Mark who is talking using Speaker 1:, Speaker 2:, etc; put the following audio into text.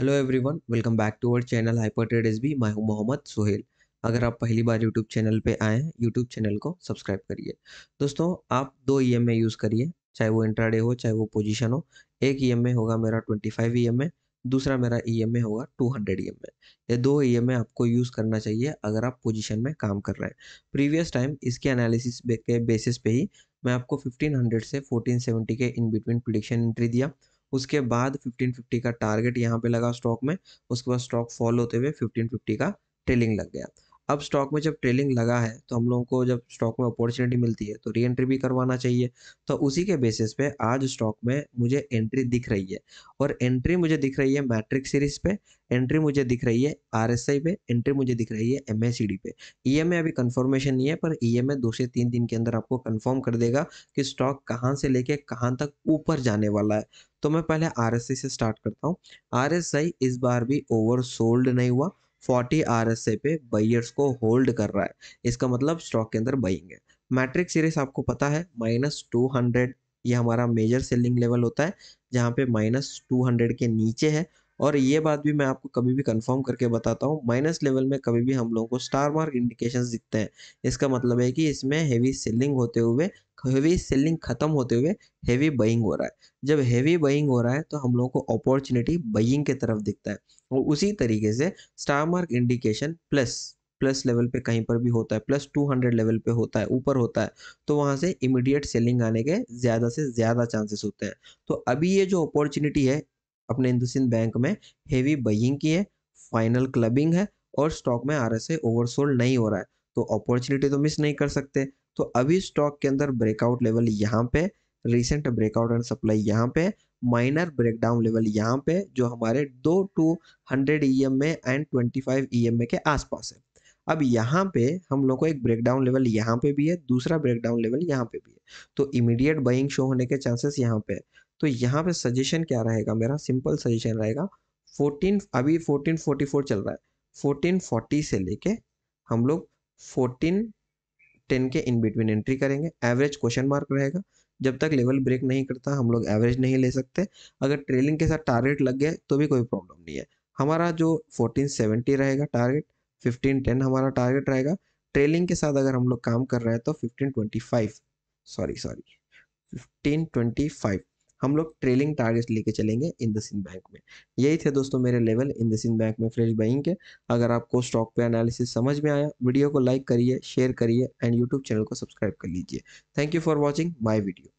Speaker 1: hello everyone welcome back to our channel hyper trade S B my Mohammad Sohail अगर आप पहली बार YouTube channel पे आए हैं यूट्यूब चैनल को सब्सक्राइब करिए दोस्तों आप दो ई एम यूज़ करिए चाहे वो इंट्राडे हो चाहे वो पोजीशन हो एक ई एम होगा मेरा ट्वेंटी फाइव ई एम दूसरा मेरा ई एम होगा टू हंड्रेड ई एम ये दो ई एम आपको यूज़ करना चाहिए अगर आप पोजिशन में काम कर रहे हैं प्रीवियस टाइम इसके एनालिसिस के बेसिस पे ही मैं आपको फिफ्टीन हंड्रेड से फोर्टीन सेवेंटी के इन बिटवीन प्रिडिक्शन एंट्री दिया उसके बाद 1550 का टारगेट यहाँ पे लगा स्टॉक में उसके बाद स्टॉक फॉल होते हुए 1550 का ट्रेलिंग लग गया अब स्टॉक में जब ट्रेलिंग लगा है तो हम लोगों को जब स्टॉक में अपॉर्चुनिटी मिलती है तो री एंट्री भी करवाना चाहिए तो उसी के बेसिस पे आज स्टॉक में मुझे एंट्री दिख रही है और एंट्री मुझे दिख रही है मैट्रिक सीरीज पे एंट्री मुझे दिख रही है आर पे एंट्री मुझे दिख रही है एम पे ई e अभी कन्फर्मेशन नहीं है पर ई e दो से तीन दिन के अंदर आपको कन्फर्म कर देगा कि स्टॉक कहाँ से लेके कहाँ तक ऊपर जाने वाला है तो मैं पहले आर से स्टार्ट करता हूँ आर इस बार भी ओवर सोल्ड नहीं हुआ फोर्टी आर एस ए पे बाइयर्स को होल्ड कर रहा है इसका मतलब स्टॉक के अंदर बइंग है मैट्रिक सीरीज आपको पता है माइनस टू हंड्रेड ये हमारा मेजर सेलिंग लेवल होता है जहाँ पे माइनस टू हंड्रेड के नीचे है और ये बात भी मैं आपको कभी भी कंफर्म करके बताता हूँ माइनस लेवल में कभी भी हम लोगों को स्टार मार्क इंडिकेशंस दिखते हैं इसका मतलब है कि इसमें हेवी सेलिंग होते हुए हैवी सेलिंग खत्म होते हुए हैवी बइंग हो रहा है जब हैवी बइंग हो रहा है तो हम लोगों को अपॉर्चुनिटी बइंग के तरफ दिखता है और उसी तरीके से star mark indication plus plus level पे कहीं पर भी होता है प्लस टू हंड्रेड लेवल पे होता है ऊपर होता है तो वहाँ से इमीडिएट सेलिंग आने के ज़्यादा से ज़्यादा चांसेस होते हैं तो अभी ये जो अपॉर्चुनिटी है अपने हिंदुस्तान बैंक में हेवी बइंग की है फाइनल क्लबिंग है और स्टॉक में आर एस ओवरसोल्ड नहीं हो रहा है तो अपॉर्चुनिटी तो मिस नहीं कर सकते तो अभी स्टॉक के अंदर ब्रेकआउट लेवल यहाँ पे रिसेंट ब्रेकआउट एंड सप्लाई यहाँ पे माइनर ब्रेकडाउन लेवल यहाँ पे जो हमारे दो two hundred E M and twenty five E के आसपास है अब यहाँ पे हम लोग को एक ब्रेकडाउन लेवल यहाँ पे भी है दूसरा ब्रेकडाउन लेवल यहाँ पे भी है तो इमीडिएट बाइंग शो होने के चांसेस यहाँ पे है तो यहाँ पे सजेशन क्या रहेगा मेरा सिंपल सजेशन रहेगा फोर्टीन अभी फोर्टीन फोर्टी फोर चल रहा है 1440 से लेके हम लोग फोर्टीन टेन के इन बिटवीन एंट्री करेंगे एवरेज क्वेश्चन मार्क रहेगा जब तक लेवल ब्रेक नहीं करता हम लोग एवरेज नहीं ले सकते अगर ट्रेलिंग के साथ टारगेट लग गया तो भी कोई प्रॉब्लम नहीं है हमारा जो फोर्टीन सेवेंटी रहेगा टारगेट फिफ्टीन टेन हमारा टारगेट रहेगा ट्रेलिंग के साथ अगर हम लोग काम कर रहे हैं तो fifteen twenty five sorry sorry fifteen twenty five हम लोग ट्रेलिंग टारगेट लेके चलेंगे इन दिन बैंक में यही थे दोस्तों मेरे लेवल इन दिन बैंक में फ्रेश बाइंग के अगर आपको स्टॉक पे एनालिसिस समझ में आया वीडियो को लाइक करिए शेयर करिए एंड यूट्यूब चैनल को सब्सक्राइब कर लीजिए thank you for watching my video